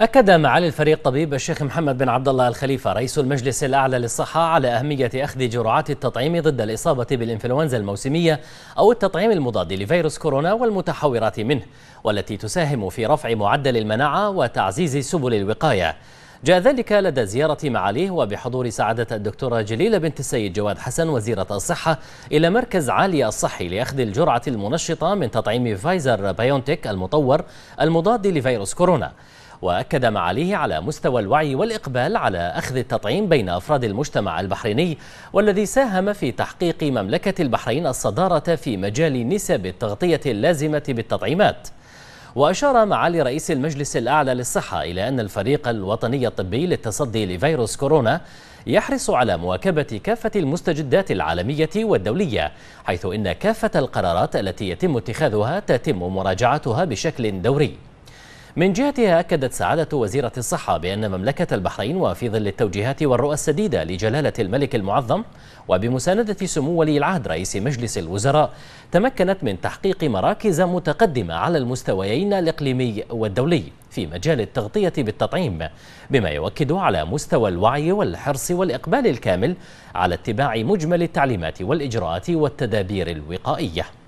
أكد معالي الفريق طبيب الشيخ محمد بن عبد الله الخليفة رئيس المجلس الأعلى للصحة على أهمية أخذ جرعات التطعيم ضد الإصابة بالإنفلونزا الموسمية أو التطعيم المضاد لفيروس كورونا والمتحورات منه والتي تساهم في رفع معدل المناعة وتعزيز سبل الوقاية جاء ذلك لدى زيارة معاليه وبحضور سعادة الدكتورة جليلة بنت السيد جواد حسن وزيرة الصحة إلى مركز عالية الصحي لأخذ الجرعة المنشطة من تطعيم فايزر بايونتيك المطور المضاد لفيروس كورونا وأكد معاليه على مستوى الوعي والإقبال على أخذ التطعيم بين أفراد المجتمع البحريني والذي ساهم في تحقيق مملكة البحرين الصدارة في مجال نسب التغطية اللازمة بالتطعيمات وأشار معالي رئيس المجلس الأعلى للصحة إلى أن الفريق الوطني الطبي للتصدي لفيروس كورونا يحرص على مواكبة كافة المستجدات العالمية والدولية حيث إن كافة القرارات التي يتم اتخاذها تتم مراجعتها بشكل دوري من جهتها أكدت سعادة وزيرة الصحة بأن مملكة البحرين وفي ظل التوجيهات والرؤى السديدة لجلالة الملك المعظم وبمساندة سمو ولي العهد رئيس مجلس الوزراء تمكنت من تحقيق مراكز متقدمة على المستويين الإقليمي والدولي في مجال التغطية بالتطعيم بما يؤكد على مستوى الوعي والحرص والإقبال الكامل على اتباع مجمل التعليمات والإجراءات والتدابير الوقائية